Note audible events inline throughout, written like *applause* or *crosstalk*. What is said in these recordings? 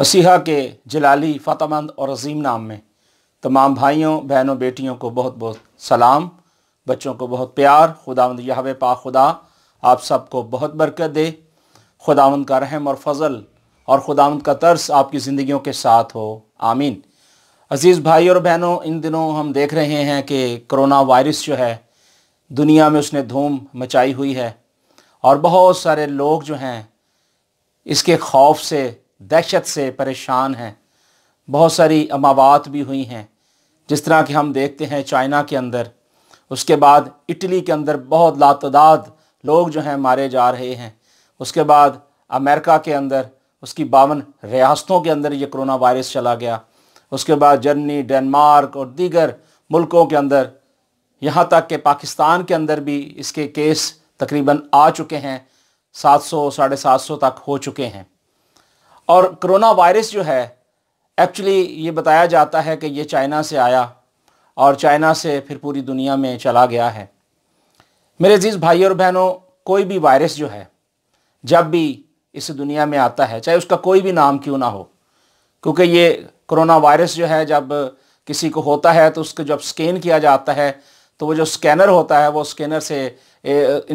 مسیحا کے جلالی فاتح مند اور عظیم نام میں تمام بھائیوں بہنوں بیٹیوں کو بہت بہت سلام بچوں کو بہت پیار خداوند یہوے پا خدا آپ سب کو بہت برکت دے خداوند کا رحم اور فضل اور خداوند کا ترس آپ کی زندگیوں کے ساتھ ہو آمین عزیز بھائی اور بہنوں ان دنوں ہم دیکھ رہے ہیں کہ کرونا وائرس جو ہے دنیا میں اس نے دھوم مچائی ہوئی ہے اور بہت سارے لوگ جو ہیں اس کے خوف سے دہشت سے پریشان ہیں بہت ساری اماوات بھی ہوئی ہیں جس طرح کہ ہم دیکھتے ہیں چائنا کے اندر اس کے بعد اٹلی کے اندر بہت لاتعداد لوگ جو ہیں مارے جا رہے ہیں اس کے بعد امریکہ کے اندر اس کی باون ریاستوں کے اندر یہ کرونا وائرس چلا گیا اس کے بعد جرمنی ڈینمارک اور دیگر ملکوں کے اندر یہاں تک کہ پاکستان کے اندر بھی اس کے کیس تقریباً آ چکے ہیں سات سو ساڑھے سات سو تک ہو چکے ہیں اور کرونا وائرس جو ہے ایکچولی یہ بتایا جاتا ہے کہ یہ چائنا سے آیا اور چائنا سے پھر پوری دنیا میں چلا گیا ہے میرے عزیز بھائی اور بہنوں کوئی بھی وائرس جو ہے جب بھی اس دنیا میں آتا ہے چاہے اس کا کوئی بھی نام کیوں نہ ہو کیونکہ یہ کرونا وائرس جو ہے جب کسی کو ہوتا ہے تو اس کو جب اسکین کیا جاتا ہے تو وہ جو اسکینر ہوتا ہے وہ اسکینر سے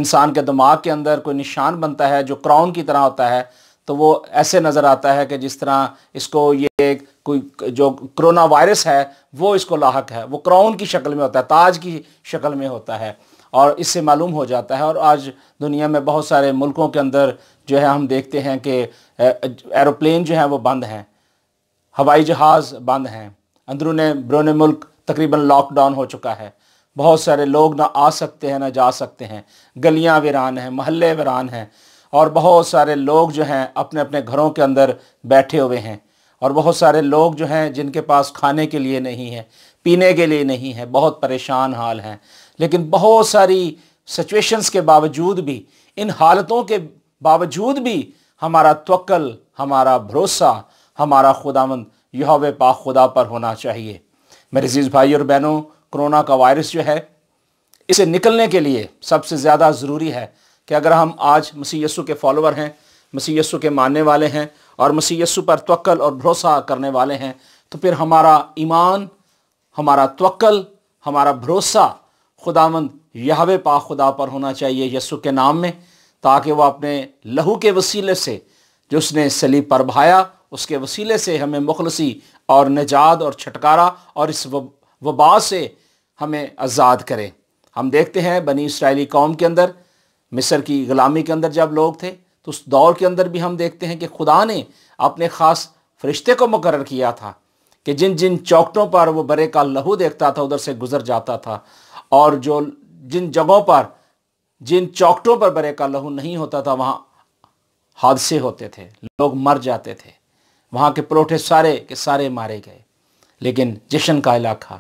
انسان کے دماغ کے اندر کوئی نشان بنتا ہے جو کراؤن کی طرح ہوتا ہے تو وہ ایسے نظر آتا ہے کہ جس طرح اس کو یہ کوئی جو کرونا وائرس ہے وہ اس کو لاحق ہے وہ کراؤن کی شکل میں ہوتا ہے تاج کی شکل میں ہوتا ہے اور اس سے معلوم ہو جاتا ہے اور آج دنیا میں بہت سارے ملکوں کے اندر جو ہے ہم دیکھتے ہیں کہ ایروپلین جو ہیں وہ بند ہیں ہوائی جہاز بند ہیں اندرون برون ملک تقریباً لاک ڈاؤن ہو چکا ہے بہت سارے لوگ نہ آ سکتے ہیں نہ جا سکتے ہیں گلیاں ویران ہیں محلے ویران ہیں اور بہت سارے لوگ جو ہیں اپنے اپنے گھروں کے اندر بیٹھے ہوئے ہیں اور بہت سارے لوگ جو ہیں جن کے پاس کھانے کے لیے نہیں ہے پینے کے لیے نہیں ہے بہت پریشان حال ہیں لیکن بہت ساری سچویشنز کے باوجود بھی ان حالتوں کے باوجود بھی ہمارا توقل ہمارا بھروسہ ہمارا خدا مند یہوے پاک خدا پر ہونا چاہیے میرے عزیز بھائی اور بہنوں کرونا کا وائرس جو ہے اسے نکلنے کے لیے سب سے زیادہ ضروری ہے کہ اگر ہم آج مسیح یسو کے فالوور ہیں مسیح یسو کے ماننے والے ہیں اور مسیح یسو پر توقل اور بھروسہ کرنے والے ہیں تو پھر ہمارا ایمان ہمارا توقل ہمارا بھروسہ خدا مند یہوے پا خدا پر ہونا چاہیے یسو کے نام میں تاکہ وہ اپنے لہو کے وسیلے سے جو اس نے سلیب پر بھایا اس کے وسیلے سے ہمیں مخلصی اور نجات اور چھٹکارا اور اس وبا سے ہمیں آزاد کرے ہم دیکھتے ہیں بنی اسرائیلی قوم کے اندر مصر کی غلامی کے اندر جب لوگ تھے تو اس دور کے اندر بھی ہم دیکھتے ہیں کہ خدا نے اپنے خاص فرشتے کو مقرر کیا تھا کہ جن جن چوکٹوں پر وہ برے کا لہو دیکھتا تھا ادھر سے گزر جاتا تھا اور جو جن جگہوں پر جن چوکٹوں پر برے کا لہو نہیں ہوتا تھا وہاں حادثے ہوتے تھے لوگ مر جاتے تھے وہاں کے پروٹھے سارے کے سارے مارے گئے لیکن جشن کا علاقہ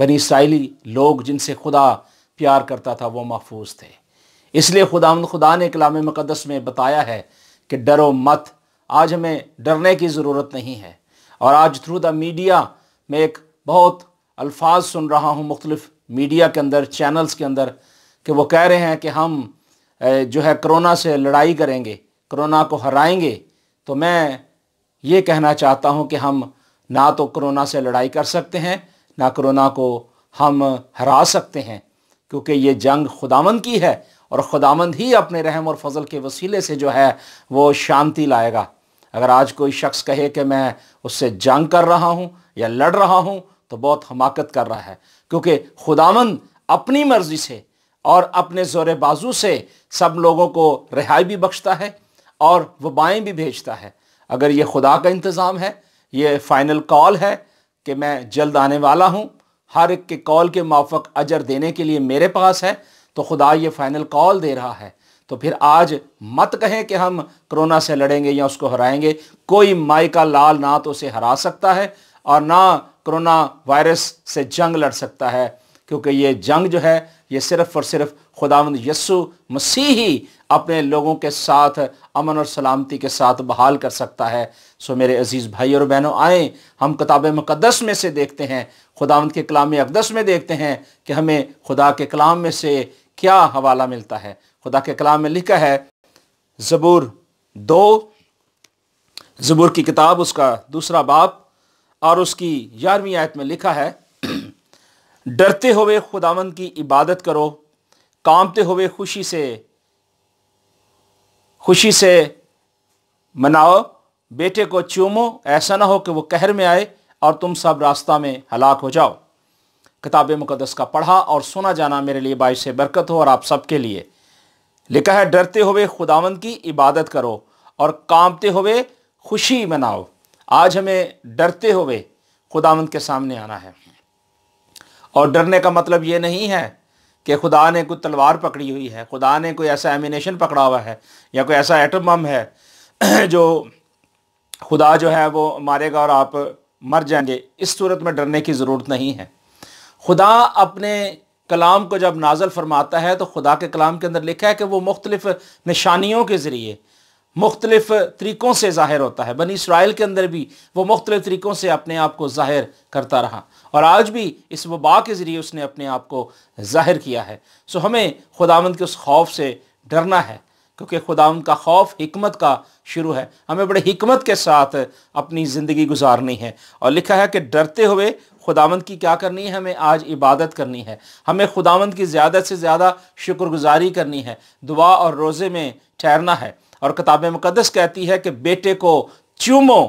بنی اسرائیلی لوگ جن سے خدا پیار کرتا تھا وہ محفوظ تھے اس لیے خدا خدا نے کلام مقدس میں بتایا ہے کہ ڈرو مت آج ہمیں ڈرنے کی ضرورت نہیں ہے اور آج تھرو دا میڈیا میں ایک بہت الفاظ سن رہا ہوں مختلف میڈیا کے اندر چینلز کے اندر کہ وہ کہہ رہے ہیں کہ ہم جو ہے کرونا سے لڑائی کریں گے کرونا کو ہرائیں گے تو میں یہ کہنا چاہتا ہوں کہ ہم نہ تو کرونا سے لڑائی کر سکتے ہیں نہ کرونا کو ہم ہرا سکتے ہیں کیونکہ یہ جنگ خداون کی ہے اور خداوند ہی اپنے رحم اور فضل کے وسیلے سے جو ہے وہ شانتی لائے گا اگر آج کوئی شخص کہے کہ میں اس سے جنگ کر رہا ہوں یا لڑ رہا ہوں تو بہت حماقت کر رہا ہے کیونکہ خدامند اپنی مرضی سے اور اپنے زور بازو سے سب لوگوں کو رہائی بھی بخشتا ہے اور وہ بائیں بھی بھیجتا ہے اگر یہ خدا کا انتظام ہے یہ فائنل کال ہے کہ میں جلد آنے والا ہوں ہر ایک کے کال کے موافق اجر دینے کے لیے میرے پاس ہے تو خدا یہ فائنل کال دے رہا ہے تو پھر آج مت کہیں کہ ہم کرونا سے لڑیں گے یا اس کو ہرائیں گے کوئی مائی کا لال نہ تو اسے ہرا سکتا ہے اور نہ کرونا وائرس سے جنگ لڑ سکتا ہے کیونکہ یہ جنگ جو ہے یہ صرف اور صرف خداوند یسو مسیح ہی اپنے لوگوں کے ساتھ امن اور سلامتی کے ساتھ بحال کر سکتا ہے سو میرے عزیز بھائی اور بہنوں آئیں ہم کتاب مقدس میں سے دیکھتے ہیں خداوند کے کلام اقدس میں دیکھتے ہیں کہ ہمیں خدا کے کلام میں سے کیا حوالہ ملتا ہے خدا کے کلام میں لکھا ہے زبور دو زبور کی کتاب اس کا دوسرا باپ اور اس کی یارویں آیت میں لکھا ہے ڈرتے ہوئے خداون کی عبادت کرو کامتے ہوئے خوشی سے خوشی سے مناؤ بیٹے کو چومو ایسا نہ ہو کہ وہ قہر میں آئے اور تم سب راستہ میں ہلاک ہو جاؤ کتاب مقدس کا پڑھا اور سنا جانا میرے لیے باعث برکت ہو اور آپ سب کے لیے لکھا ہے ڈرتے ہوئے خداون کی عبادت کرو اور کامتے ہوئے خوشی مناؤ آج ہمیں ڈرتے ہوئے خداون کے سامنے آنا ہے اور ڈرنے کا مطلب یہ نہیں ہے کہ خدا نے کوئی تلوار پکڑی ہوئی ہے خدا نے کوئی ایسا ایمینیشن پکڑا ہوا ہے یا کوئی ایسا ایٹم بم ہے *clears throat* جو خدا جو ہے وہ مارے گا اور آپ مر جائیں گے اس صورت میں ڈرنے کی ضرورت نہیں ہے خدا اپنے کلام کو جب نازل فرماتا ہے تو خدا کے کلام کے اندر لکھا ہے کہ وہ مختلف نشانیوں کے ذریعے مختلف طریقوں سے ظاہر ہوتا ہے بنی اسرائیل کے اندر بھی وہ مختلف طریقوں سے اپنے آپ کو ظاہر کرتا رہا اور آج بھی اس وبا کے ذریعے اس نے اپنے آپ کو ظاہر کیا ہے سو ہمیں خداوند کے اس خوف سے ڈرنا ہے کیونکہ خداوند کا خوف حکمت کا شروع ہے ہمیں بڑے حکمت کے ساتھ اپنی زندگی گزارنی ہے اور لکھا ہے کہ ڈرتے ہوئے خداوند کی کیا کرنی ہے ہمیں آج عبادت کرنی ہے ہمیں خداوند کی زیادہ سے زیادہ شکر گزاری کرنی ہے دعا اور روزے میں ٹھہرنا ہے اور کتاب مقدس کہتی ہے کہ بیٹے کو چومو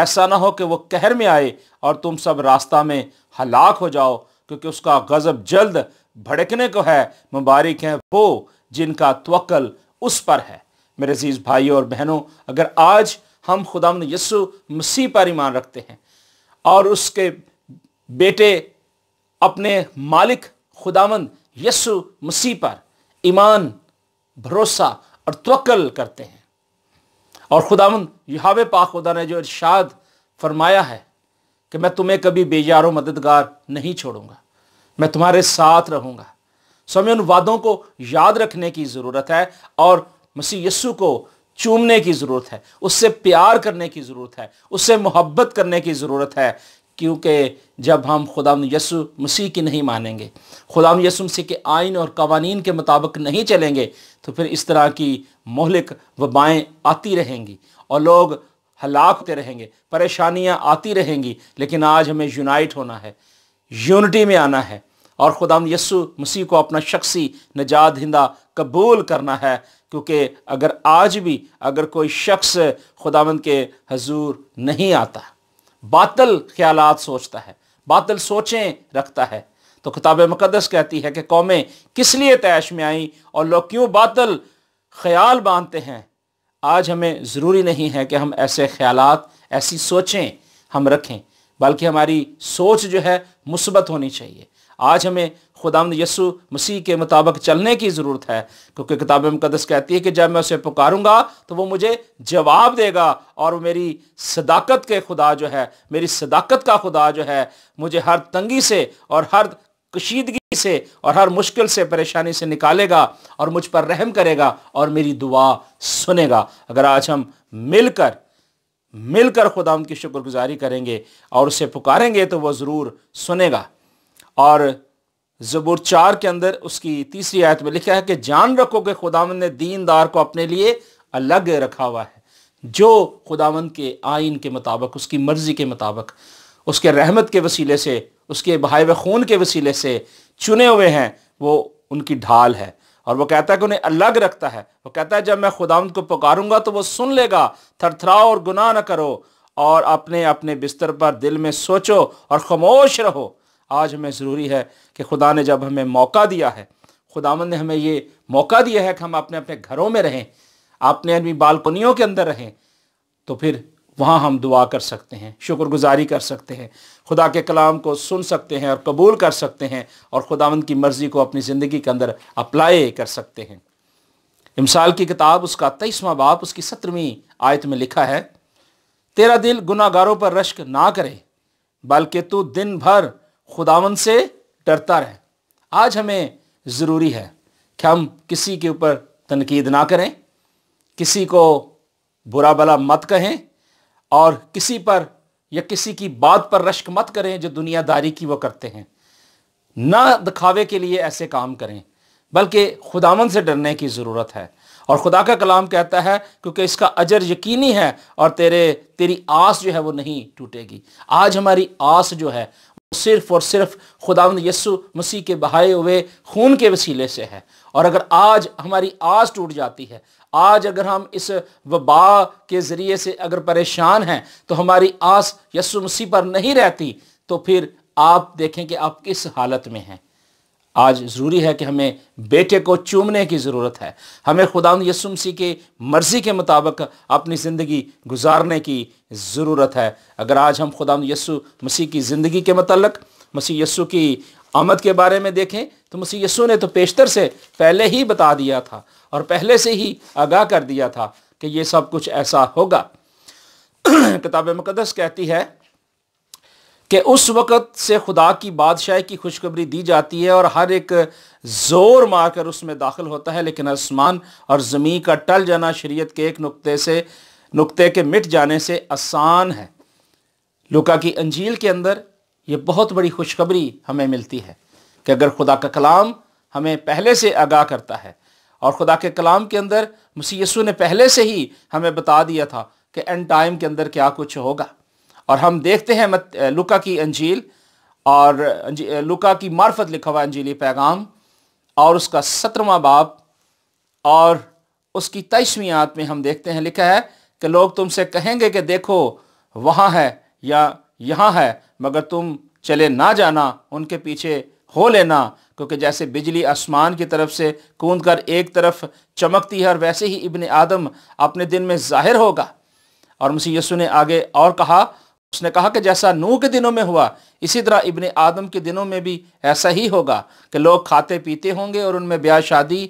ایسا نہ ہو کہ وہ قہر میں آئے اور تم سب راستہ میں ہلاک ہو جاؤ کیونکہ اس کا غزب جلد بھڑکنے کو ہے مبارک ہیں وہ جن کا توکل اس پر ہے میرے عزیز بھائیوں اور بہنوں اگر آج ہم خدا یسو مسیح پر ایمان رکھتے ہیں اور اس کے بیٹے اپنے مالک خدا مند یسو مسیح پر ایمان بھروسہ اور توکل کرتے ہیں اور خدا مند یہاو پاک خدا نے جو ارشاد فرمایا ہے کہ میں تمہیں کبھی بے یار و مددگار نہیں چھوڑوں گا میں تمہارے ساتھ رہوں گا سو ہمیں ان وعدوں کو یاد رکھنے کی ضرورت ہے اور مسیح یسو کو چومنے کی ضرورت ہے اس سے پیار کرنے کی ضرورت ہے اس سے محبت کرنے کی ضرورت ہے کیونکہ جب ہم خدا یسو مسیح کی نہیں مانیں گے خدا یسو مسیح کے آئین اور قوانین کے مطابق نہیں چلیں گے تو پھر اس طرح کی مہلک وبائیں آتی رہیں گی اور لوگ ہلاکتے رہیں گے پریشانیاں آتی رہیں گی لیکن آج ہمیں یونائٹ ہونا ہے یونٹی میں آنا ہے اور خدا یسو مسیح کو اپنا شخصی نجات ہندہ قبول کرنا ہے کیونکہ اگر آج بھی اگر کوئی شخص خداوند کے حضور نہیں آتا باطل خیالات سوچتا ہے باطل سوچیں رکھتا ہے تو کتاب مقدس کہتی ہے کہ قومیں کس لیے تیش میں آئیں اور لوگ کیوں باطل خیال باندھتے ہیں آج ہمیں ضروری نہیں ہے کہ ہم ایسے خیالات ایسی سوچیں ہم رکھیں بلکہ ہماری سوچ جو ہے مثبت ہونی چاہیے آج ہمیں خدا یسو مسیح کے مطابق چلنے کی ضرورت ہے کیونکہ کتاب مقدس کہتی ہے کہ جب میں اسے پکاروں گا تو وہ مجھے جواب دے گا اور میری صداقت کے خدا جو ہے میری صداقت کا خدا جو ہے مجھے ہر تنگی سے اور ہر کشیدگی سے اور ہر مشکل سے پریشانی سے نکالے گا اور مجھ پر رحم کرے گا اور میری دعا سنے گا اگر آج ہم مل کر مل کر خدا ان کی شکر گزاری کریں گے اور اسے پکاریں گے تو وہ ضرور سنے گا اور زبور چار کے اندر اس کی تیسری آیت میں لکھا ہے کہ جان رکھو کہ خداون نے دین دار کو اپنے لیے الگ رکھا ہوا ہے جو خداون کے آئین کے مطابق اس کی مرضی کے مطابق اس کے رحمت کے وسیلے سے اس کے بہائے و خون کے وسیلے سے چنے ہوئے ہیں وہ ان کی ڈھال ہے اور وہ کہتا ہے کہ انہیں الگ رکھتا ہے وہ کہتا ہے جب میں خداون کو پکاروں گا تو وہ سن لے گا تھر تھراؤ اور گناہ نہ کرو اور اپنے اپنے بستر پر دل میں سوچو اور خاموش رہو آج ہمیں ضروری ہے کہ خدا نے جب ہمیں موقع دیا ہے خدا مند نے ہمیں یہ موقع دیا ہے کہ ہم اپنے اپنے گھروں میں رہیں اپنے اپنی بالکنیوں کے اندر رہیں تو پھر وہاں ہم دعا کر سکتے ہیں شکر گزاری کر سکتے ہیں خدا کے کلام کو سن سکتے ہیں اور قبول کر سکتے ہیں اور خداون کی مرضی کو اپنی زندگی کے اندر اپلائے کر سکتے ہیں امثال کی کتاب اس کا تیئیسواں باپ اس کی سترویں آیت میں لکھا ہے تیرا دل گناہ گاروں پر رشک نہ کرے بلکہ تو دن بھر خداون سے ڈرتا رہے آج ہمیں ضروری ہے کہ ہم کسی کے اوپر تنقید نہ کریں کسی کو برا بلا مت کہیں اور کسی پر یا کسی کی بات پر رشک مت کریں جو دنیا داری کی وہ کرتے ہیں نہ دکھاوے کے لیے ایسے کام کریں بلکہ خداون سے ڈرنے کی ضرورت ہے اور خدا کا کلام کہتا ہے کیونکہ اس کا اجر یقینی ہے اور تیرے تیری آس جو ہے وہ نہیں ٹوٹے گی آج ہماری آس جو ہے صرف اور صرف خداوند یسو مسیح کے بہائے ہوئے خون کے وسیلے سے ہے اور اگر آج ہماری آس ٹوٹ جاتی ہے آج اگر ہم اس وبا کے ذریعے سے اگر پریشان ہیں تو ہماری آس یسو مسیح پر نہیں رہتی تو پھر آپ دیکھیں کہ آپ کس حالت میں ہیں آج ضروری ہے کہ ہمیں بیٹے کو چومنے کی ضرورت ہے ہمیں خدا یسمسی مسیح کے مرضی کے مطابق اپنی زندگی گزارنے کی ضرورت ہے اگر آج ہم خدا یسو مسیح کی زندگی کے متعلق مسیح یسو کی آمد کے بارے میں دیکھیں تو مسیح یسو نے تو پیشتر سے پہلے ہی بتا دیا تھا اور پہلے سے ہی آگاہ کر دیا تھا کہ یہ سب کچھ ایسا ہوگا کتاب مقدس کہتی ہے کہ اس وقت سے خدا کی بادشاہ کی خوشخبری دی جاتی ہے اور ہر ایک زور مار کر اس میں داخل ہوتا ہے لیکن آسمان اور زمین کا ٹل جانا شریعت کے ایک نقطے سے نقطے کے مٹ جانے سے آسان ہے لوکا کی انجیل کے اندر یہ بہت بڑی خوشخبری ہمیں ملتی ہے کہ اگر خدا کا کلام ہمیں پہلے سے آگاہ کرتا ہے اور خدا کے کلام کے اندر مسی نے پہلے سے ہی ہمیں بتا دیا تھا کہ اینڈ ٹائم کے اندر کیا کچھ ہوگا اور ہم دیکھتے ہیں لکا کی انجیل اور لکا کی معرفت لکھا ہوا انجیلی پیغام اور اس کا سترواں باپ اور اس کی تیسویں آت میں ہم دیکھتے ہیں لکھا ہے کہ لوگ تم سے کہیں گے کہ دیکھو وہاں ہے یا یہاں ہے مگر تم چلے نہ جانا ان کے پیچھے ہو لینا کیونکہ جیسے بجلی آسمان کی طرف سے کوند کر ایک طرف چمکتی ہے اور ویسے ہی ابن آدم اپنے دن میں ظاہر ہوگا اور مسیح یسو نے آگے اور کہا اس نے کہا کہ جیسا نو کے دنوں میں ہوا اسی طرح ابن آدم کے دنوں میں بھی ایسا ہی ہوگا کہ لوگ کھاتے پیتے ہوں گے اور ان میں بیاہ شادی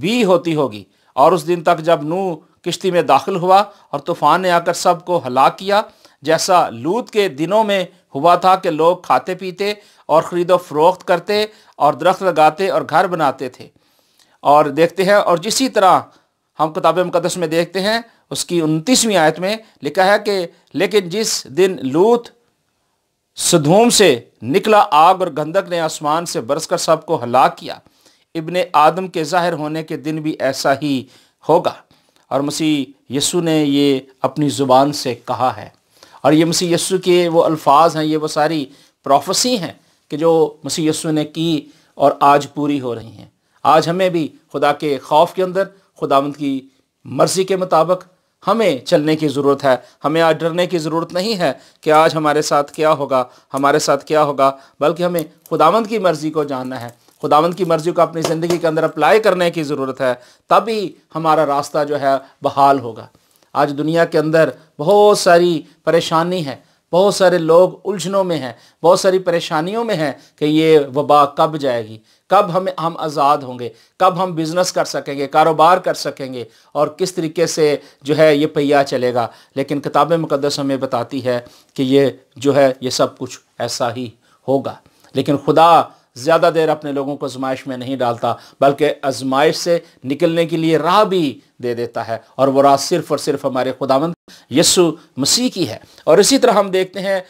بھی ہوتی ہوگی اور اس دن تک جب نو کشتی میں داخل ہوا اور طوفان نے آ کر سب کو ہلاک کیا جیسا لوت کے دنوں میں ہوا تھا کہ لوگ کھاتے پیتے اور خرید و فروخت کرتے اور درخت لگاتے اور گھر بناتے تھے اور دیکھتے ہیں اور جسی طرح ہم کتاب مقدس میں دیکھتے ہیں اس کی انتیسویں آیت میں لکھا ہے کہ لیکن جس دن لوت سدھوم سے نکلا آگ اور گندک نے آسمان سے برس کر سب کو ہلاک کیا ابن آدم کے ظاہر ہونے کے دن بھی ایسا ہی ہوگا اور مسیح یسو نے یہ اپنی زبان سے کہا ہے اور یہ مسیح یسو کے وہ الفاظ ہیں یہ وہ ساری پروفسی ہیں کہ جو مسیح یسو نے کی اور آج پوری ہو رہی ہیں آج ہمیں بھی خدا کے خوف کے اندر خداوند کی مرضی کے مطابق ہمیں چلنے کی ضرورت ہے ہمیں آج ڈرنے کی ضرورت نہیں ہے کہ آج ہمارے ساتھ کیا ہوگا ہمارے ساتھ کیا ہوگا بلکہ ہمیں خداوند کی مرضی کو جاننا ہے خداوند کی مرضی کو اپنی زندگی کے اندر اپلائی کرنے کی ضرورت ہے تب ہی ہمارا راستہ جو ہے بحال ہوگا آج دنیا کے اندر بہت ساری پریشانی ہے بہت سارے لوگ الجھنوں میں ہیں بہت ساری پریشانیوں میں ہیں کہ یہ وبا کب جائے گی کب ہم ہم آزاد ہوں گے کب ہم بزنس کر سکیں گے کاروبار کر سکیں گے اور کس طریقے سے جو ہے یہ پہیا چلے گا لیکن کتاب مقدس ہمیں بتاتی ہے کہ یہ جو ہے یہ سب کچھ ایسا ہی ہوگا لیکن خدا زیادہ دیر اپنے لوگوں کو ازمائش میں نہیں ڈالتا بلکہ آزمائش سے نکلنے کے لیے راہ بھی دے دیتا ہے اور وہ راہ صرف اور صرف ہمارے خداوند یسو مسیح کی ہے اور اسی طرح ہم دیکھتے ہیں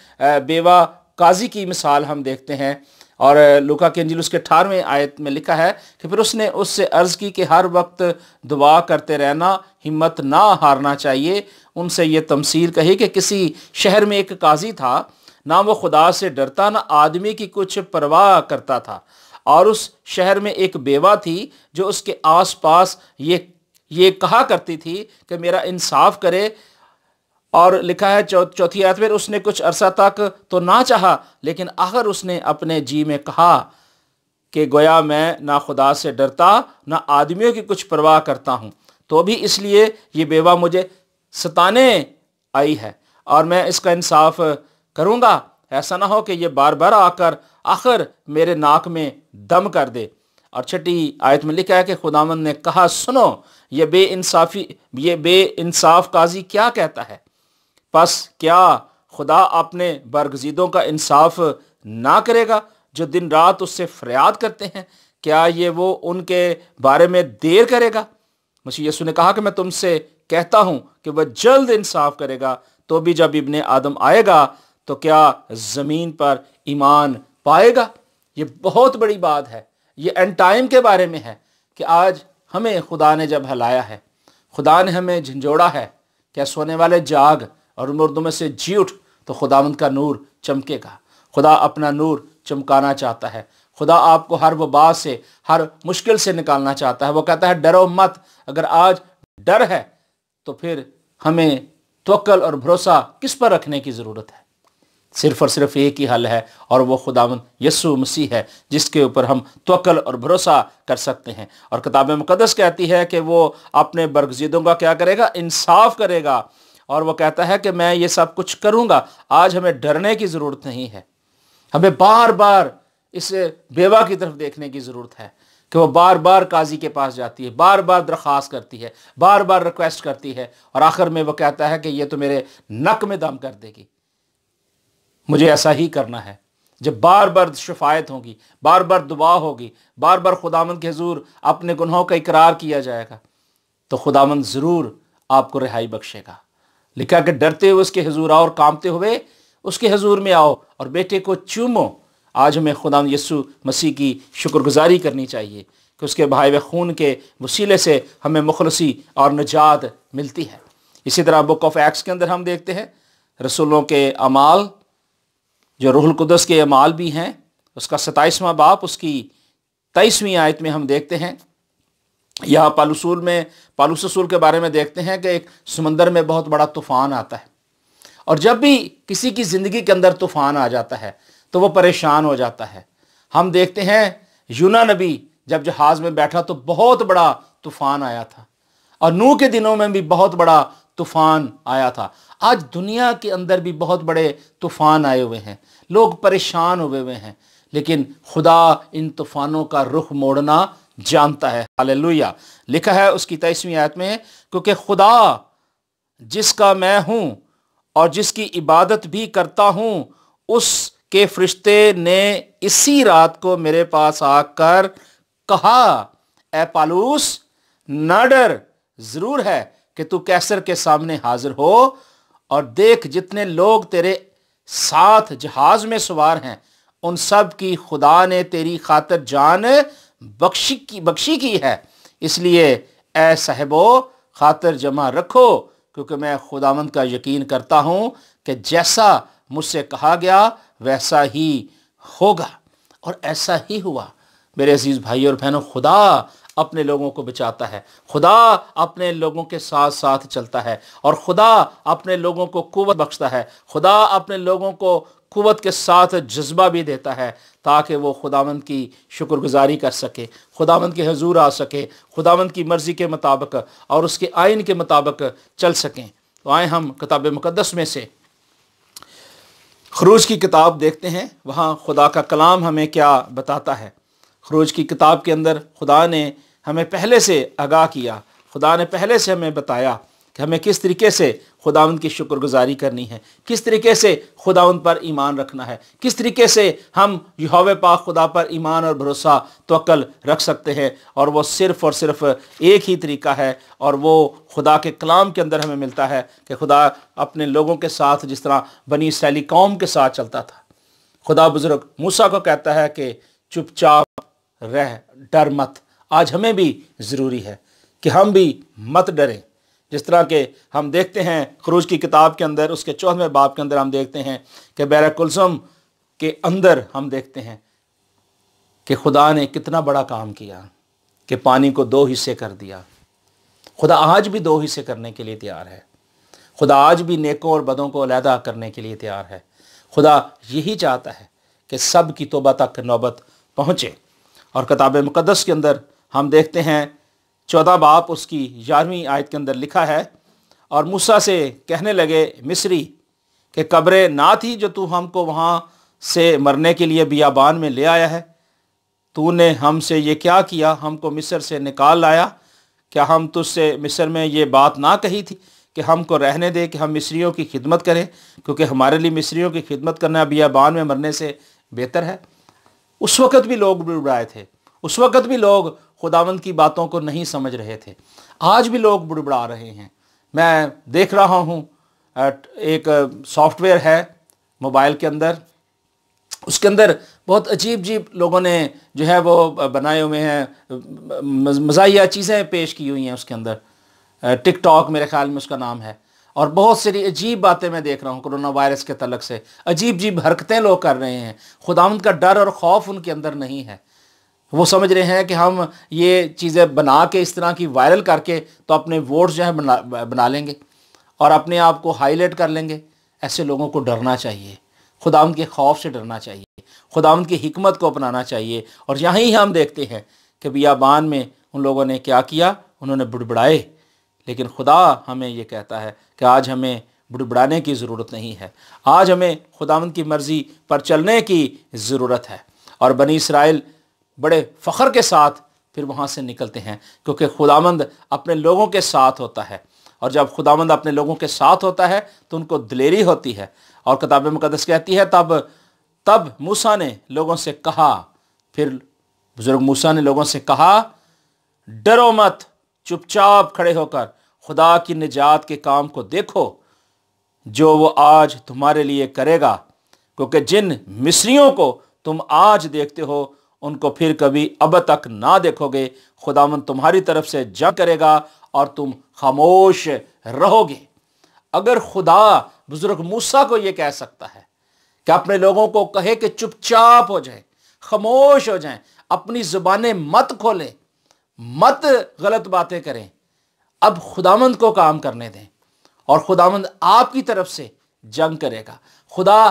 بیوہ قاضی کی مثال ہم دیکھتے ہیں اور لوکا کے انجل اس کے اٹھارویں آیت میں لکھا ہے کہ پھر اس نے اس سے عرض کی کہ ہر وقت دعا کرتے رہنا ہمت نہ ہارنا چاہیے ان سے یہ تمثیل کہی کہ کسی شہر میں ایک قاضی تھا نہ وہ خدا سے ڈرتا نہ آدمی کی کچھ پرواہ کرتا تھا اور اس شہر میں ایک بیوہ تھی جو اس کے آس پاس یہ یہ کہا کرتی تھی کہ میرا انصاف کرے اور لکھا ہے چوتھی آیت میں اس نے کچھ عرصہ تک تو نہ چاہا لیکن آخر اس نے اپنے جی میں کہا کہ گویا میں نہ خدا سے ڈرتا نہ آدمیوں کی کچھ پرواہ کرتا ہوں تو بھی اس لیے یہ بیوہ مجھے ستانے آئی ہے اور میں اس کا انصاف کروں گا ایسا نہ ہو کہ یہ بار بار آ کر آخر میرے ناک میں دم کر دے اور چھٹی آیت میں لکھا ہے کہ خداوند نے کہا سنو یہ بے انصافی یہ بے انصاف قاضی کیا کہتا ہے پس کیا خدا اپنے برگزیدوں کا انصاف نہ کرے گا جو دن رات اس سے فریاد کرتے ہیں کیا یہ وہ ان کے بارے میں دیر کرے گا مسیح یسو نے کہا کہ میں تم سے کہتا ہوں کہ وہ جلد انصاف کرے گا تو بھی جب ابن آدم آئے گا تو کیا زمین پر ایمان پائے گا یہ بہت بڑی بات ہے یہ اینڈ ٹائم کے بارے میں ہے کہ آج ہمیں خدا نے جب ہلایا ہے خدا نے ہمیں جھنجھوڑا ہے کیا سونے والے جاگ اور مردوں میں سے جی اٹھ تو خدا مند کا نور چمکے گا خدا اپنا نور چمکانا چاہتا ہے خدا آپ کو ہر وبا سے ہر مشکل سے نکالنا چاہتا ہے وہ کہتا ہے ڈر و مت اگر آج ڈر ہے تو پھر ہمیں توکل اور بھروسہ کس پر رکھنے کی ضرورت ہے صرف اور صرف ایک ہی حل ہے اور وہ خداون یسو مسیح ہے جس کے اوپر ہم توکل اور بھروسہ کر سکتے ہیں اور کتاب مقدس کہتی ہے کہ وہ اپنے برگزیدوں کا کیا کرے گا انصاف کرے گا اور وہ کہتا ہے کہ میں یہ سب کچھ کروں گا آج ہمیں ڈرنے کی ضرورت نہیں ہے ہمیں بار بار اس بیوہ کی طرف دیکھنے کی ضرورت ہے کہ وہ بار بار قاضی کے پاس جاتی ہے بار بار درخواست کرتی ہے بار بار ریکویسٹ کرتی ہے اور آخر میں وہ کہتا ہے کہ یہ تو میرے نک میں دم کر دے گی مجھے ایسا ہی کرنا ہے جب بار بار شفایت ہوگی بار بار دعا ہوگی بار بار خدا مند حضور اپنے گناہوں کا اقرار کیا جائے گا تو خدا مند ضرور آپ کو رہائی بخشے گا لکھا کہ ڈرتے ہوئے اس کے حضور آؤ اور کامتے ہوئے اس کے حضور میں آؤ اور بیٹے کو چومو آج ہمیں خدا یسو مسیح کی شکر گزاری کرنی چاہیے کہ اس کے بھائی و خون کے وسیلے سے ہمیں مخلصی اور نجات ملتی ہے اسی طرح بک آف ایکس کے اندر ہم دیکھتے ہیں رسولوں کے اعمال جو روح القدس کے اعمال بھی ہیں اس کا ستائیسواں باپ اس کی تیئیسویں آیت میں ہم دیکھتے ہیں یہاں پالوسول میں پالوس اصول کے بارے میں دیکھتے ہیں کہ ایک سمندر میں بہت بڑا طوفان آتا ہے اور جب بھی کسی کی زندگی کے اندر طوفان آ جاتا ہے تو وہ پریشان ہو جاتا ہے ہم دیکھتے ہیں یونا نبی جب جہاز میں بیٹھا تو بہت بڑا طوفان آیا تھا اور نو کے دنوں میں بھی بہت بڑا طوفان آیا تھا آج دنیا کے اندر بھی بہت بڑے طوفان آئے ہوئے ہیں لوگ پریشان ہوئے ہوئے ہیں لیکن خدا ان طوفانوں کا رخ موڑنا جانتا ہے لوہیا لکھا ہے اس کی تیسویں آیت میں کیونکہ خدا جس کا میں ہوں اور جس کی عبادت بھی کرتا ہوں اس کے فرشتے نے اسی رات کو میرے پاس آ کر کہا اے پالوس ڈر ضرور ہے کہ کیسر کے سامنے حاضر ہو اور دیکھ جتنے لوگ تیرے ساتھ جہاز میں سوار ہیں ان سب کی خدا نے تیری خاطر جان بخشی کی ہے اس لیے اے صحبو خاطر جمع رکھو کیونکہ میں خداوند کا یقین کرتا ہوں کہ جیسا مجھ سے کہا گیا ویسا ہی ہوگا اور ایسا ہی ہوا میرے عزیز بھائی اور بہنوں خدا اپنے لوگوں کو بچاتا ہے خدا اپنے لوگوں کے ساتھ ساتھ چلتا ہے اور خدا اپنے لوگوں کو قوت بخشتا ہے خدا اپنے لوگوں کو قوت کے ساتھ جذبہ بھی دیتا ہے تاکہ وہ خداوند کی شکر گزاری کر سکے خداوند کے حضور آ سکے خداوند کی مرضی کے مطابق اور اس کے آئین کے مطابق چل سکیں تو آئیں ہم کتاب مقدس میں سے خروج کی کتاب دیکھتے ہیں وہاں خدا کا کلام ہمیں کیا بتاتا ہے خروج کی کتاب کے اندر خدا نے ہمیں پہلے سے آگاہ کیا خدا نے پہلے سے ہمیں بتایا کہ ہمیں کس طریقے سے خداون کی شکر گزاری کرنی ہے کس طریقے سے خداون پر ایمان رکھنا ہے کس طریقے سے ہم یہو پاک خدا پر ایمان اور بھروسہ توکل رکھ سکتے ہیں اور وہ صرف اور صرف ایک ہی طریقہ ہے اور وہ خدا کے کلام کے اندر ہمیں ملتا ہے کہ خدا اپنے لوگوں کے ساتھ جس طرح بنی سیلی قوم کے ساتھ چلتا تھا خدا بزرگ موسیٰ کو کہتا ہے کہ چپ چاپ رہ ڈر مت آج ہمیں بھی ضروری ہے کہ ہم بھی مت ڈریں جس طرح کہ ہم دیکھتے ہیں خروج کی کتاب کے اندر اس کے چوتھ میں باپ کے اندر ہم دیکھتے ہیں کہ بیرہ کلسم کے اندر ہم دیکھتے ہیں کہ خدا نے کتنا بڑا کام کیا کہ پانی کو دو حصے کر دیا خدا آج بھی دو حصے کرنے کے لیے تیار ہے خدا آج بھی نیکوں اور بدوں کو علیحدہ کرنے کے لیے تیار ہے خدا یہی چاہتا ہے کہ سب کی توبہ تک نوبت پہنچے اور کتاب مقدس کے اندر ہم دیکھتے ہیں چودہ باپ اس کی گیارہویں آیت کے اندر لکھا ہے اور موسیٰ سے کہنے لگے مصری کہ قبریں نہ تھی جو تو ہم کو وہاں سے مرنے کے لیے بیابان میں لے آیا ہے تو نے ہم سے یہ کیا کیا ہم کو مصر سے نکال لایا کیا ہم تجھ سے مصر میں یہ بات نہ کہی تھی کہ ہم کو رہنے دے کہ ہم مصریوں کی خدمت کریں کیونکہ ہمارے لیے مصریوں کی خدمت کرنا بیابان میں مرنے سے بہتر ہے اس وقت بھی لوگ بڑبڑائے تھے اس وقت بھی لوگ خداوند کی باتوں کو نہیں سمجھ رہے تھے آج بھی لوگ بڑبڑا رہے ہیں میں دیکھ رہا ہوں ایک سافٹ ویئر ہے موبائل کے اندر اس کے اندر بہت عجیب عجیب لوگوں نے جو ہے وہ بنائے ہوئے ہیں مزاحیہ چیزیں پیش کی ہوئی ہیں اس کے اندر ٹک ٹاک میرے خیال میں اس کا نام ہے اور بہت ساری عجیب باتیں میں دیکھ رہا ہوں کرونا وائرس کے تعلق سے عجیب عجیب حرکتیں لوگ کر رہے ہیں خداوند کا ڈر اور خوف ان کے اندر نہیں ہے وہ سمجھ رہے ہیں کہ ہم یہ چیزیں بنا کے اس طرح کی وائرل کر کے تو اپنے ووٹس جو ہیں بنا لیں گے اور اپنے آپ کو ہائی لائٹ کر لیں گے ایسے لوگوں کو ڈرنا چاہیے خداوند کے خوف سے ڈرنا چاہیے خداوند کی حکمت کو اپنانا چاہیے اور یہاں ہی ہم دیکھتے ہیں کہ بیابان میں ان لوگوں نے کیا کیا انہوں نے بڑبڑائے لیکن خدا ہمیں یہ کہتا ہے کہ آج ہمیں بڑبڑانے کی ضرورت نہیں ہے آج ہمیں خداوند کی مرضی پر چلنے کی ضرورت ہے اور بنی اسرائیل بڑے فخر کے ساتھ پھر وہاں سے نکلتے ہیں کیونکہ خداوند اپنے لوگوں کے ساتھ ہوتا ہے اور جب خداوند اپنے لوگوں کے ساتھ ہوتا ہے تو ان کو دلیری ہوتی ہے اور کتاب مقدس کہتی ہے تب تب موسا نے لوگوں سے کہا پھر بزرگ موسا نے لوگوں سے کہا ڈرو مت چپ چاپ کھڑے ہو کر خدا کی نجات کے کام کو دیکھو جو وہ آج تمہارے لیے کرے گا کیونکہ جن مصریوں کو تم آج دیکھتے ہو ان کو پھر کبھی اب تک نہ دیکھو گے خداون تمہاری طرف سے جنگ کرے گا اور تم خاموش رہو گے اگر خدا بزرگ موسا کو یہ کہہ سکتا ہے کہ اپنے لوگوں کو کہے کہ چپ چاپ ہو جائیں خاموش ہو جائیں اپنی زبانیں مت کھولیں مت غلط باتیں کریں اب خداوند کو کام کرنے دیں اور خداوند آپ کی طرف سے جنگ کرے گا خدا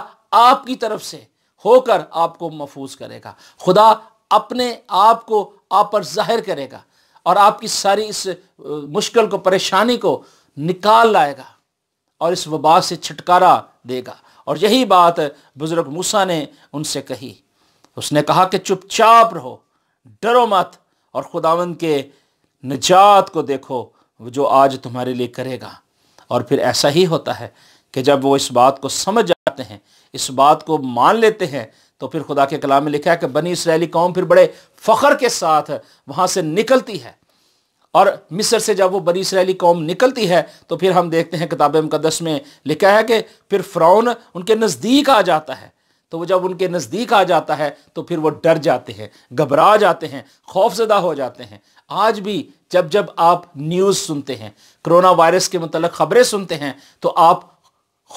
آپ کی طرف سے ہو کر آپ کو محفوظ کرے گا خدا اپنے آپ کو آپ پر ظاہر کرے گا اور آپ کی ساری اس مشکل کو پریشانی کو نکال لائے گا اور اس وبا سے چھٹکارا دے گا اور یہی بات بزرگ موسا نے ان سے کہی اس نے کہا کہ چپ چاپ رہو ڈرو مت اور خداون کے نجات کو دیکھو جو آج تمہارے لیے کرے گا اور پھر ایسا ہی ہوتا ہے کہ جب وہ اس بات کو سمجھ جاتے ہیں اس بات کو مان لیتے ہیں تو پھر خدا کے کلام میں لکھا ہے کہ بنی اسرائیلی قوم پھر بڑے فخر کے ساتھ وہاں سے نکلتی ہے اور مصر سے جب وہ بنی اسرائیلی قوم نکلتی ہے تو پھر ہم دیکھتے ہیں کتاب مقدس میں لکھا ہے کہ پھر فراؤن ان کے نزدیک آ جاتا ہے تو وہ جب ان کے نزدیک آ جاتا ہے تو پھر وہ ڈر جاتے ہیں گبرا جاتے ہیں خوف زدہ ہو جاتے ہیں آج بھی جب جب آپ نیوز سنتے ہیں کرونا وائرس کے متعلق خبریں سنتے ہیں تو آپ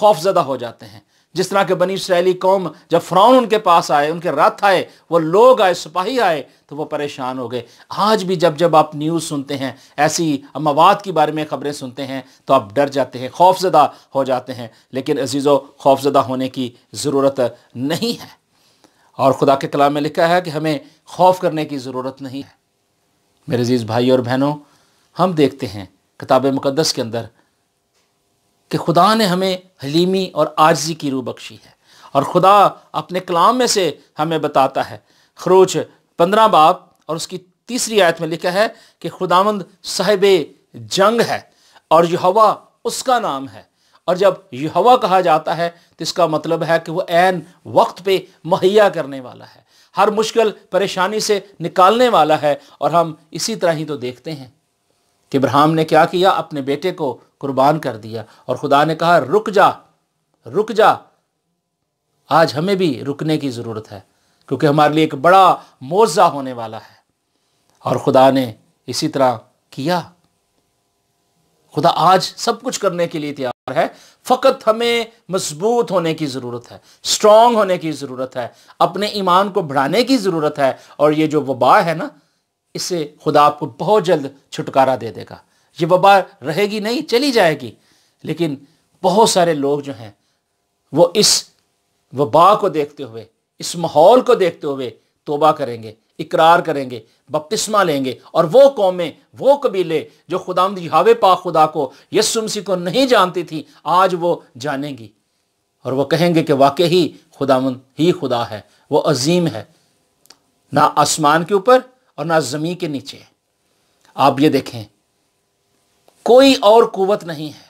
خوف زدہ ہو جاتے ہیں جس طرح کہ بنی اسرائیلی قوم جب فرعون ان کے پاس آئے ان کے رتھ آئے وہ لوگ آئے سپاہی آئے تو وہ پریشان ہو گئے آج بھی جب جب آپ نیوز سنتے ہیں ایسی مواد کے بارے میں خبریں سنتے ہیں تو آپ ڈر جاتے ہیں خوف زدہ ہو جاتے ہیں لیکن عزیز و خوف زدہ ہونے کی ضرورت نہیں ہے اور خدا کے کلام میں لکھا ہے کہ ہمیں خوف کرنے کی ضرورت نہیں ہے میرے عزیز بھائی اور بہنوں ہم دیکھتے ہیں کتاب مقدس کے اندر کہ خدا نے ہمیں حلیمی اور آرضی کی روح بخشی ہے اور خدا اپنے کلام میں سے ہمیں بتاتا ہے خروج پندرہ باپ اور اس کی تیسری آیت میں لکھا ہے کہ خداوند صاحب جنگ ہے اور یہوا اس کا نام ہے اور جب یہوا کہا جاتا ہے تو اس کا مطلب ہے کہ وہ عین وقت پہ مہیا کرنے والا ہے ہر مشکل پریشانی سے نکالنے والا ہے اور ہم اسی طرح ہی تو دیکھتے ہیں کہ ابراہم نے کیا کیا اپنے بیٹے کو قربان کر دیا اور خدا نے کہا رک جا رک جا آج ہمیں بھی رکنے کی ضرورت ہے کیونکہ ہمارے لیے ایک بڑا موزہ ہونے والا ہے اور خدا نے اسی طرح کیا خدا آج سب کچھ کرنے کے لیے تیار ہے فقط ہمیں مضبوط ہونے کی ضرورت ہے اسٹرانگ ہونے کی ضرورت ہے اپنے ایمان کو بڑھانے کی ضرورت ہے اور یہ جو وبا ہے نا اسے خدا آپ کو بہت جلد چھٹکارا دے دے گا یہ وبا رہے گی نہیں چلی جائے گی لیکن بہت سارے لوگ جو ہیں وہ اس وبا کو دیکھتے ہوئے اس ماحول کو دیکھتے ہوئے توبہ کریں گے اقرار کریں گے بپتسمہ لیں گے اور وہ قومیں وہ قبیلے جو خدا یاو پا خدا کو یسمسی کو نہیں جانتی تھی آج وہ جانیں گی اور وہ کہیں گے کہ واقعی خدا خدا ہی خدا ہے وہ عظیم ہے نہ آسمان کے اوپر اور نہ زمین کے نیچے آپ یہ دیکھیں کوئی اور قوت نہیں ہے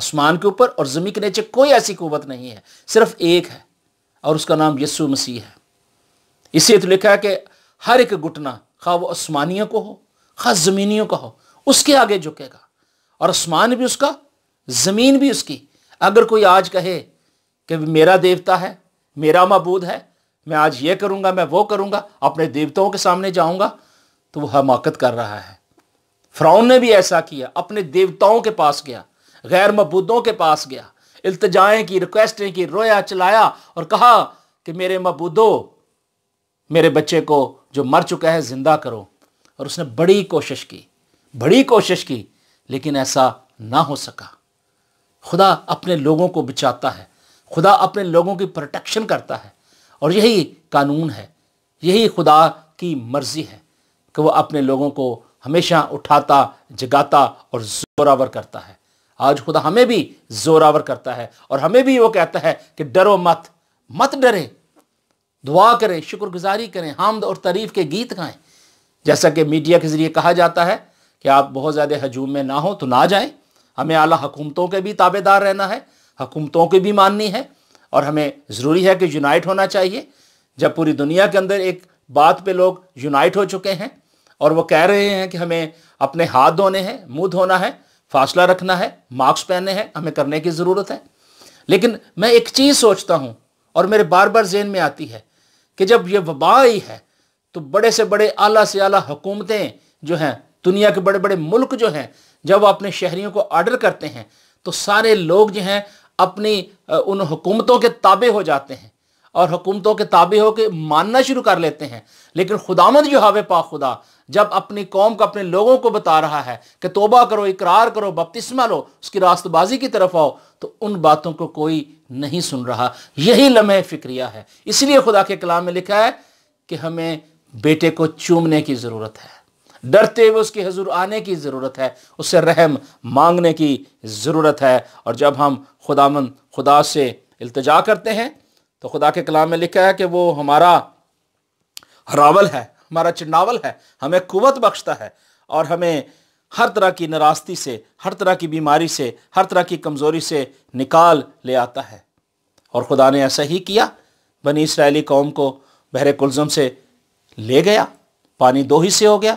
آسمان کے اوپر اور زمین کے نیچے کوئی ایسی قوت نہیں ہے صرف ایک ہے اور اس کا نام یسو مسیح ہے لیے تو لکھا ہے کہ ہر ایک گٹنا خواہ وہ آسمانیوں کو ہو خواہ زمینیوں کا ہو اس کے آگے جھکے گا اور آسمان بھی اس کا زمین بھی اس کی اگر کوئی آج کہے کہ میرا دیوتا ہے میرا معبود ہے میں آج یہ کروں گا میں وہ کروں گا اپنے دیوتاؤں کے سامنے جاؤں گا تو وہ حماقت کر رہا ہے فراؤن نے بھی ایسا کیا اپنے دیوتاؤں کے پاس گیا غیر مبودوں کے پاس گیا التجائیں کی ریکویسٹیں کی رویا چلایا اور کہا کہ میرے مبودو میرے بچے کو جو مر چکا ہے زندہ کرو اور اس نے بڑی کوشش کی بڑی کوشش کی لیکن ایسا نہ ہو سکا خدا اپنے لوگوں کو بچاتا ہے خدا اپنے لوگوں کی پروٹیکشن کرتا ہے اور یہی قانون ہے یہی خدا کی مرضی ہے کہ وہ اپنے لوگوں کو ہمیشہ اٹھاتا جگاتا اور زوراور کرتا ہے آج خدا ہمیں بھی زوراور کرتا ہے اور ہمیں بھی وہ کہتا ہے کہ ڈرو مت مت ڈریں دعا کریں شکر گزاری کریں حامد اور تعریف کے گیت گائیں جیسا کہ میڈیا کے ذریعے کہا جاتا ہے کہ آپ بہت زیادہ ہجوم میں نہ ہوں تو نہ جائیں ہمیں اعلیٰ حکومتوں کے بھی تابے دار رہنا ہے حکومتوں کی بھی ماننی ہے اور ہمیں ضروری ہے کہ یونائٹ ہونا چاہیے جب پوری دنیا کے اندر ایک بات پہ لوگ یونائٹ ہو چکے ہیں اور وہ کہہ رہے ہیں کہ ہمیں اپنے ہاتھ دھونے ہیں منہ دھونا ہے فاصلہ رکھنا ہے ماسک پہننے ہیں ہمیں کرنے کی ضرورت ہے لیکن میں ایک چیز سوچتا ہوں اور میرے بار بار ذہن میں آتی ہے کہ جب یہ وبا آئی ہے تو بڑے سے بڑے اعلیٰ سے اعلیٰ حکومتیں جو ہیں دنیا کے بڑے بڑے ملک جو ہیں جب وہ اپنے شہریوں کو آرڈر کرتے ہیں تو سارے لوگ جو ہیں اپنی ان حکومتوں کے تابع ہو جاتے ہیں اور حکومتوں کے تابع ہو کے ماننا شروع کر لیتے ہیں لیکن خدامت جو ہاوے پا خدا جب اپنی قوم کو اپنے لوگوں کو بتا رہا ہے کہ توبہ کرو اقرار کرو بپتسمہ لو اس کی راست بازی کی طرف آؤ تو ان باتوں کو کوئی نہیں سن رہا یہی لمحے فکریہ ہے اس لیے خدا کے کلام میں لکھا ہے کہ ہمیں بیٹے کو چومنے کی ضرورت ہے ڈرتے ہوئے اس کی حضور آنے کی ضرورت ہے اس سے رحم مانگنے کی ضرورت ہے اور جب ہم خدا من خدا سے التجا کرتے ہیں تو خدا کے کلام میں لکھا ہے کہ وہ ہمارا راول ہے ہمارا چنڈاول ہے ہمیں قوت بخشتا ہے اور ہمیں ہر طرح کی نراستی سے ہر طرح کی بیماری سے ہر طرح کی کمزوری سے نکال لے آتا ہے اور خدا نے ایسا ہی کیا بنی اسرائیلی قوم کو بحر کلزم سے لے گیا پانی دو ہی سے ہو گیا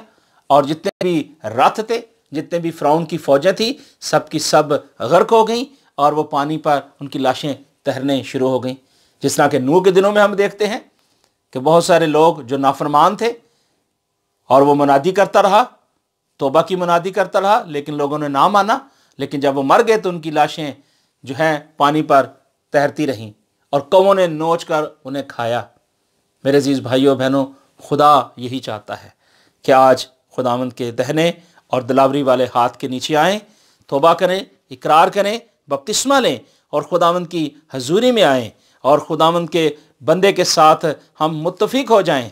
اور جتنے بھی رات تھے جتنے بھی فراؤن کی فوجیں تھیں سب کی سب غرق ہو گئیں اور وہ پانی پر ان کی لاشیں تہرنے شروع ہو گئیں جس طرح کہ نو کے دنوں میں ہم دیکھتے ہیں کہ بہت سارے لوگ جو نافرمان تھے اور وہ منادی کرتا رہا توبہ کی منادی کرتا رہا لیکن لوگوں نے نہ مانا لیکن جب وہ مر گئے تو ان کی لاشیں جو ہیں پانی پر تیرتی رہیں اور قوموں نے نوچ کر انہیں کھایا میرے عزیز بھائیوں بہنوں خدا یہی چاہتا ہے کہ آج خداوند کے دہنے اور دلاوری والے ہاتھ کے نیچے آئیں توبہ کریں اقرار کریں بپتسمہ لیں اور خداوند کی حضوری میں آئیں اور خداوند کے بندے کے ساتھ ہم متفق ہو جائیں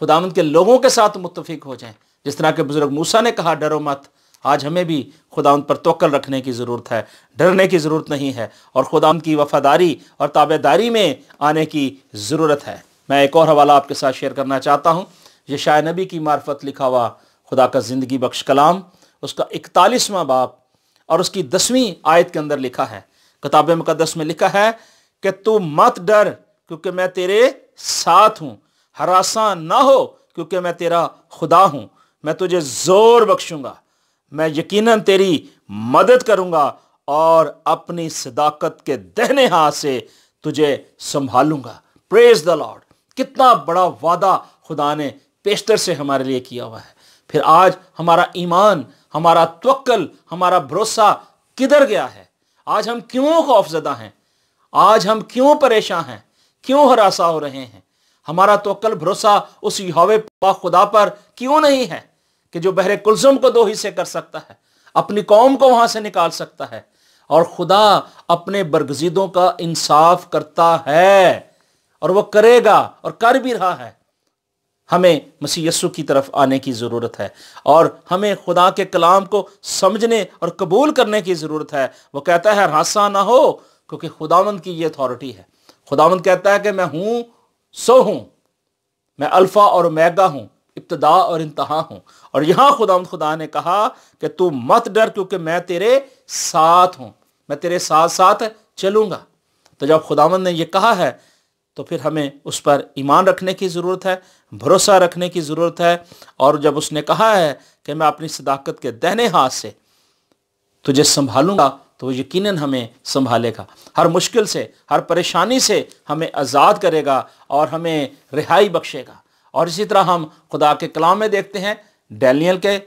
خداوند کے لوگوں کے ساتھ متفق ہو جائیں جس طرح کے بزرگ موسا نے کہا ڈرو مت آج ہمیں بھی خداوند پر توکل رکھنے کی ضرورت ہے ڈرنے کی ضرورت نہیں ہے اور خداوند کی وفاداری اور تابع داری میں آنے کی ضرورت ہے میں ایک اور حوالہ آپ کے ساتھ شیئر کرنا چاہتا ہوں یہ شاہ نبی کی معرفت لکھا ہوا خدا کا زندگی بخش کلام اس کا اکتالیسواں باپ اور اس کی دسویں آیت کے اندر لکھا ہے کتاب مقدس میں لکھا ہے کہ تو مت ڈر کیونکہ میں تیرے ساتھ ہوں ہراساں نہ ہو کیونکہ میں تیرا خدا ہوں میں تجھے زور بخشوں گا میں یقیناً تیری مدد کروں گا اور اپنی صداقت کے دہنے ہاتھ سے تجھے سنبھالوں گا پریز دا لارڈ کتنا بڑا وعدہ خدا نے پیشتر سے ہمارے لیے کیا ہوا ہے پھر آج ہمارا ایمان ہمارا توقل ہمارا بھروسہ کدھر گیا ہے آج ہم کیوں خوف زدہ ہیں آج ہم کیوں پریشان ہیں کیوں ہراساں ہو رہے ہیں ہمارا تو کل بھروسہ اس یہوے پاک خدا پر کیوں نہیں ہے کہ جو بحر کلزم کو دو حصے کر سکتا ہے اپنی قوم کو وہاں سے نکال سکتا ہے اور خدا اپنے برگزیدوں کا انصاف کرتا ہے اور وہ کرے گا اور کر بھی رہا ہے ہمیں مسیح یسو کی طرف آنے کی ضرورت ہے اور ہمیں خدا کے کلام کو سمجھنے اور قبول کرنے کی ضرورت ہے وہ کہتا ہے ہاسا نہ ہو کیونکہ خداوند کی یہ اتھارٹی ہے خداوند کہتا ہے کہ میں ہوں سو ہوں میں الفا اور میگا ہوں ابتدا اور انتہا ہوں اور یہاں خدا خدا نے کہا کہ تو مت ڈر کیونکہ میں تیرے ساتھ ہوں میں تیرے ساتھ ساتھ چلوں گا تو جب خدا مند نے یہ کہا ہے تو پھر ہمیں اس پر ایمان رکھنے کی ضرورت ہے بھروسہ رکھنے کی ضرورت ہے اور جب اس نے کہا ہے کہ میں اپنی صداقت کے دہنے ہاتھ سے تجھے سنبھالوں گا تو وہ یقیناً ہمیں سنبھالے گا ہر مشکل سے ہر پریشانی سے ہمیں آزاد کرے گا اور ہمیں رہائی بخشے گا اور اسی طرح ہم خدا کے کلام میں دیکھتے ہیں ڈینیل کے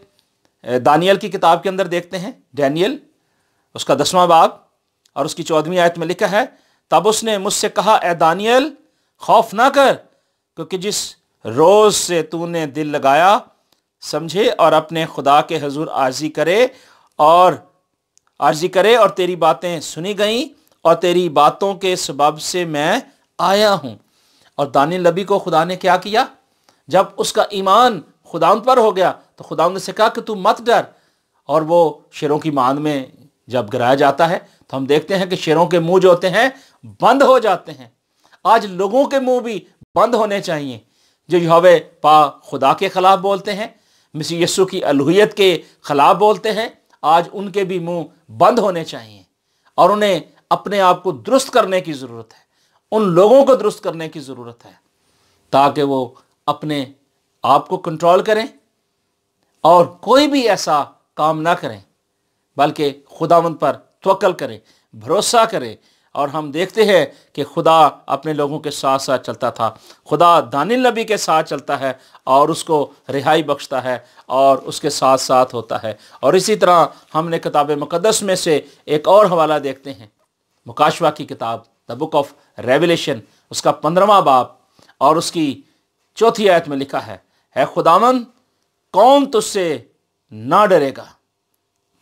دانیل کی کتاب کے اندر دیکھتے ہیں ڈینیل اس کا دسواں باب اور اس کی چودھویں آیت میں لکھا ہے تب اس نے مجھ سے کہا اے دانیل خوف نہ کر کیونکہ جس روز سے تو نے دل لگایا سمجھے اور اپنے خدا کے حضور عارضی کرے اور عرضی کرے اور تیری باتیں سنی گئیں اور تیری باتوں کے سبب سے میں آیا ہوں اور دان لبی کو خدا نے کیا کیا جب اس کا ایمان خدا ان پر ہو گیا تو خدا نے کہا کہ تو مت ڈر اور وہ شیروں کی ماند میں جب گرایا جاتا ہے تو ہم دیکھتے ہیں کہ شیروں کے منہ جو ہوتے ہیں بند ہو جاتے ہیں آج لوگوں کے منہ بھی بند ہونے چاہیے جو یہوے پا خدا کے خلاف بولتے ہیں یسو کی الوحیت کے خلاف بولتے ہیں آج ان کے بھی منہ بند ہونے چاہیے اور انہیں اپنے آپ کو درست کرنے کی ضرورت ہے ان لوگوں کو درست کرنے کی ضرورت ہے تاکہ وہ اپنے آپ کو کنٹرول کریں اور کوئی بھی ایسا کام نہ کریں بلکہ خداون پر توکل کریں بھروسہ کریں اور ہم دیکھتے ہیں کہ خدا اپنے لوگوں کے ساتھ ساتھ چلتا تھا خدا دانل نبی کے ساتھ چلتا ہے اور اس کو رہائی بخشتا ہے اور اس کے ساتھ ساتھ ہوتا ہے اور اسی طرح ہم نے کتاب مقدس میں سے ایک اور حوالہ دیکھتے ہیں مکاشوہ کی کتاب دا بک آف ریولیشن اس کا پندرہواں باپ اور اس کی چوتھی آیت میں لکھا ہے ہے خدا کون تجھ سے نہ ڈرے گا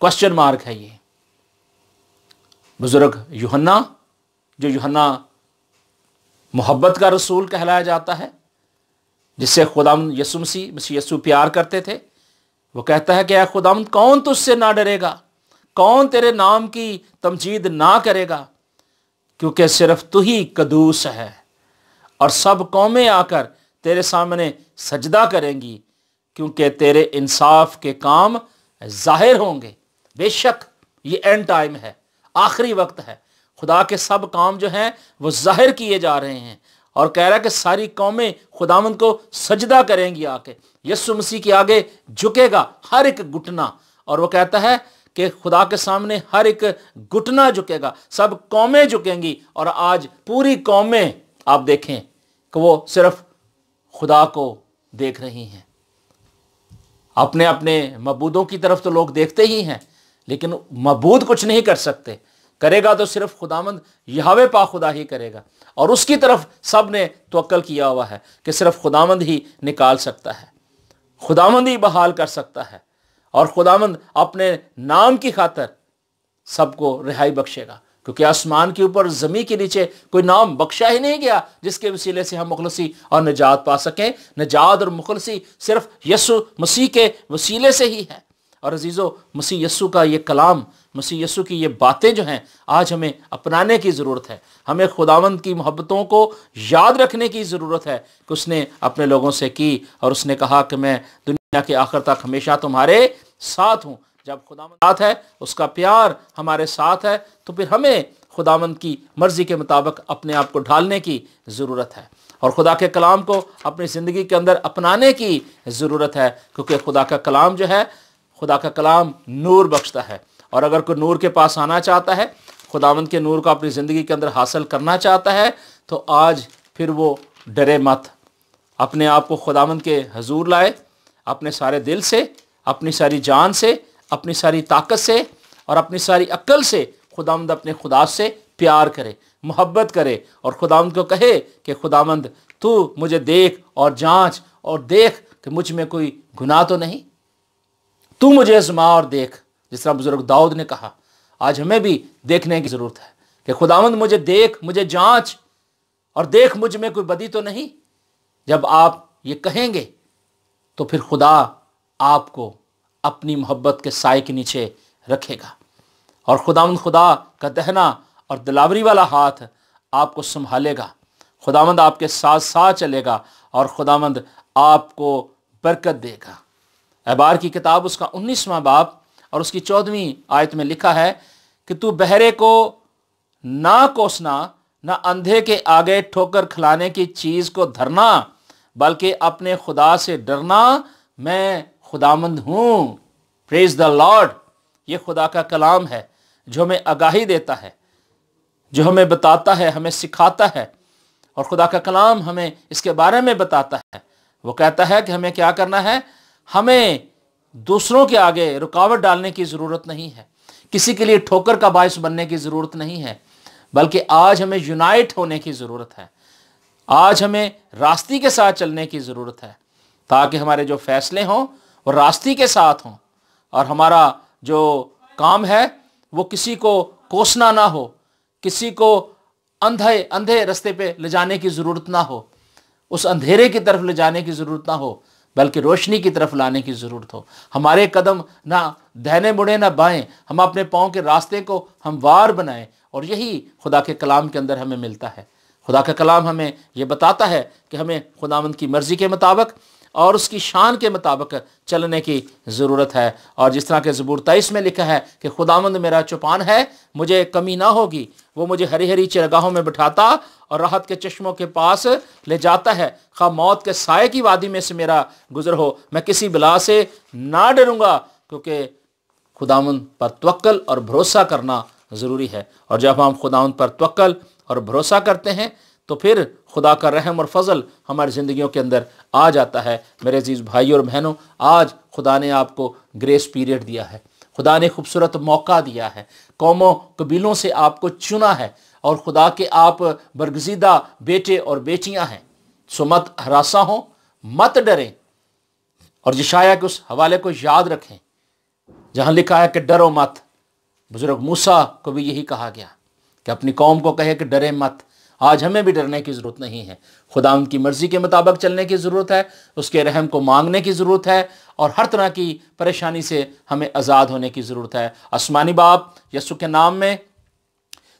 کوشچن مارک ہے یہ بزرگ یوہنا جو یوحنا محبت کا رسول کہلایا جاتا ہے جس سے خدام یسو مسیح مسیح یسو پیار کرتے تھے وہ کہتا ہے کہ اے خدام کون تجھ سے نہ ڈرے گا کون تیرے نام کی تمجید نہ کرے گا کیونکہ صرف تو ہی قدوس ہے اور سب قومیں آ کر تیرے سامنے سجدہ کریں گی کیونکہ تیرے انصاف کے کام ظاہر ہوں گے بے شک یہ اینڈ ٹائم ہے آخری وقت ہے خدا کے سب کام جو ہیں وہ ظاہر کیے جا رہے ہیں اور کہہ رہا ہے کہ ساری قومیں خدا مند کو سجدہ کریں گی آ کے یسو مسیح کے آگے جھکے گا ہر ایک گھٹنا اور وہ کہتا ہے کہ خدا کے سامنے ہر ایک گھٹنا جھکے گا سب قومیں جھکیں گی اور آج پوری قومیں آپ دیکھیں کہ وہ صرف خدا کو دیکھ رہی ہیں اپنے اپنے مبودوں کی طرف تو لوگ دیکھتے ہی ہیں لیکن مبود کچھ نہیں کر سکتے کرے گا تو صرف مند یہاوے پا خدا ہی کرے گا اور اس کی طرف سب نے توقل کیا ہوا ہے کہ صرف مند ہی نکال سکتا ہے مند ہی بحال کر سکتا ہے اور مند اپنے نام کی خاطر سب کو رہائی بخشے گا کیونکہ آسمان کے اوپر زمین کے نیچے کوئی نام بخشا ہی نہیں گیا جس کے وسیلے سے ہم مخلصی اور نجات پا سکیں نجات اور مخلصی صرف یسو مسیح کے وسیلے سے ہی ہے اور عزیزو مسیح یسو کا یہ کلام مسیح یسو کی یہ باتیں جو ہیں آج ہمیں اپنانے کی ضرورت ہے ہمیں خداوند کی محبتوں کو یاد رکھنے کی ضرورت ہے کہ اس نے اپنے لوگوں سے کی اور اس نے کہا کہ میں دنیا کے آخر تک ہمیشہ تمہارے ساتھ ہوں جب خداوند ساتھ ہے اس کا پیار ہمارے ساتھ ہے تو پھر ہمیں خداوند کی مرضی کے مطابق اپنے آپ کو ڈھالنے کی ضرورت ہے اور خدا کے کلام کو اپنی زندگی کے اندر اپنانے کی ضرورت ہے کیونکہ خدا کا کلام جو ہے خدا کا کلام نور بخشتا ہے اور اگر کوئی نور کے پاس آنا چاہتا ہے خداوند کے نور کو اپنی زندگی کے اندر حاصل کرنا چاہتا ہے تو آج پھر وہ ڈرے مت اپنے آپ کو خداوند کے حضور لائے اپنے سارے دل سے اپنی ساری جان سے اپنی ساری طاقت سے اور اپنی ساری عقل سے خداوند اپنے خدا سے پیار کرے محبت کرے اور خداوند کو کہے کہ خداوند تو مجھے دیکھ اور جانچ اور دیکھ کہ مجھ میں کوئی گناہ تو نہیں تو مجھے ازما اور دیکھ جس طرح بزرگ داؤد نے کہا آج ہمیں بھی دیکھنے کی ضرورت ہے کہ خدا مند مجھے دیکھ مجھے جانچ اور دیکھ مجھ میں کوئی بدی تو نہیں جب آپ یہ کہیں گے تو پھر خدا آپ کو اپنی محبت کے سائے کے نیچے رکھے گا اور خداوند خدا کا دہنا اور دلاوری والا ہاتھ آپ کو سنبھالے گا خدا مند آپ کے ساتھ ساتھ چلے گا اور خدا مند آپ کو برکت دے گا اعبار کی کتاب اس کا انیسواں باپ اور اس کی چودویں آیت میں لکھا ہے کہ تو بہرے کو نہ کوسنا نہ اندھے کے آگے ٹھوکر کھلانے کی چیز کو دھرنا بلکہ اپنے خدا سے ڈرنا میں ہوں پریز دا لارڈ یہ خدا کا کلام ہے جو ہمیں آگاہی دیتا ہے جو ہمیں بتاتا ہے ہمیں سکھاتا ہے اور خدا کا کلام ہمیں اس کے بارے میں بتاتا ہے وہ کہتا ہے کہ ہمیں کیا کرنا ہے ہمیں دوسروں کے آگے رکاوٹ ڈالنے کی ضرورت نہیں ہے کسی کے لیے ٹھوکر کا باعث بننے کی ضرورت نہیں ہے بلکہ آج ہمیں یونائٹ ہونے کی ضرورت ہے آج ہمیں راستی کے ساتھ چلنے کی ضرورت ہے تاکہ ہمارے جو فیصلے ہوں وہ راستی کے ساتھ ہوں اور ہمارا جو کام ہے وہ کسی کو کوسنا نہ ہو کسی کو اندھے اندھے رستے پہ لے جانے کی ضرورت نہ ہو اس اندھیرے کی طرف لے جانے کی ضرورت نہ ہو بلکہ روشنی کی طرف لانے کی ضرورت ہو ہمارے قدم نہ دہنے مڑے نہ بائیں ہم اپنے پاؤں کے راستے کو ہم وار اور یہی خدا کے کلام کے اندر ہمیں ملتا ہے خدا کا کلام ہمیں یہ بتاتا ہے کہ ہمیں خدا مند کی مرضی کے مطابق اور اس کی شان کے مطابق چلنے کی ضرورت ہے اور جس طرح کے زبور زبرتاس میں لکھا ہے کہ خداوند میرا چپان ہے مجھے کمی نہ ہوگی وہ مجھے ہری ہری چرگاہوں میں بٹھاتا اور راحت کے چشموں کے پاس لے جاتا ہے خواہ موت کے سائے کی وادی میں سے میرا گزر ہو میں کسی بلا سے نہ ڈروں گا کیونکہ خداوند پر توقل اور بھروسہ کرنا ضروری ہے اور جب ہم خداوند پر توقل اور بھروسہ کرتے ہیں تو پھر خدا کا رحم اور فضل ہماری زندگیوں کے اندر آ جاتا ہے میرے عزیز بھائی اور بہنوں آج خدا نے آپ کو گریس پیریڈ دیا ہے خدا نے خوبصورت موقع دیا ہے قوموں قبیلوں سے آپ کو چنا ہے اور خدا کے آپ برگزیدہ بیٹے اور بیٹیاں ہیں سو مت ہراساں ہوں مت ڈریں اور جشایا کے اس حوالے کو یاد رکھیں جہاں لکھا ہے کہ ڈرو مت بزرگ موسا کو بھی یہی کہا گیا کہ اپنی قوم کو کہے کہ ڈرے مت آج ہمیں بھی ڈرنے کی ضرورت نہیں ہے خدا ان کی مرضی کے مطابق چلنے کی ضرورت ہے اس کے رحم کو مانگنے کی ضرورت ہے اور ہر طرح کی پریشانی سے ہمیں آزاد ہونے کی ضرورت ہے آسمانی باپ یسو کے نام میں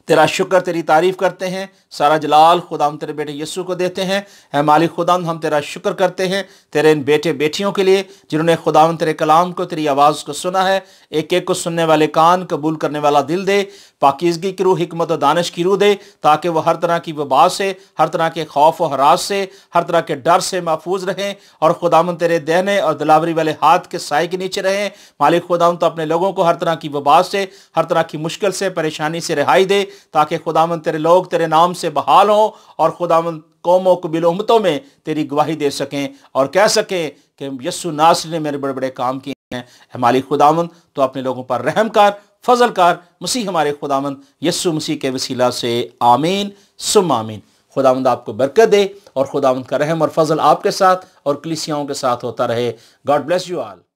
تیرا شکر تیری تعریف کرتے ہیں سارا جلال خدا ہم تیرے بیٹے یسو کو دیتے ہیں اے مالی خدا ہم تیرا شکر کرتے ہیں تیرے ان بیٹے بیٹیوں کے لیے جنہوں نے خدا ہم تیرے کلام کو تیری آواز کو سنا ہے ایک ایک کو سننے والے کان قبول کرنے والا دل دے پاکیزگی کی روح حکمت و دانش کی روح دے تاکہ وہ ہر طرح کی وبا سے ہر طرح کے خوف و حراس سے ہر طرح کے ڈر سے محفوظ رہیں اور من تیرے دہنے اور دلاوری والے ہاتھ کے سائے کے نیچے رہیں مالک خداون تو اپنے لوگوں کو ہر طرح کی وبا سے ہر طرح کی مشکل سے پریشانی سے رہائی دے تاکہ خدا من تیرے لوگ تیرے نام سے بحال ہوں اور خدا قوموں قبل امتوں میں تیری گواہی دے سکیں اور کہہ سکیں کہ یسو ناصر نے میرے بڑے بڑے کام کیے ہیں مالی خداون تو اپنے لوگوں پر رحم کر فضل کار مسیح ہمارے خداوند یسو مسیح کے وسیلہ سے آمین سم آمین خداوند آپ کو برکت دے اور خداوند کا رحم اور فضل آپ کے ساتھ اور کلیسیاؤں کے ساتھ ہوتا رہے گاڈ بلیس یو آل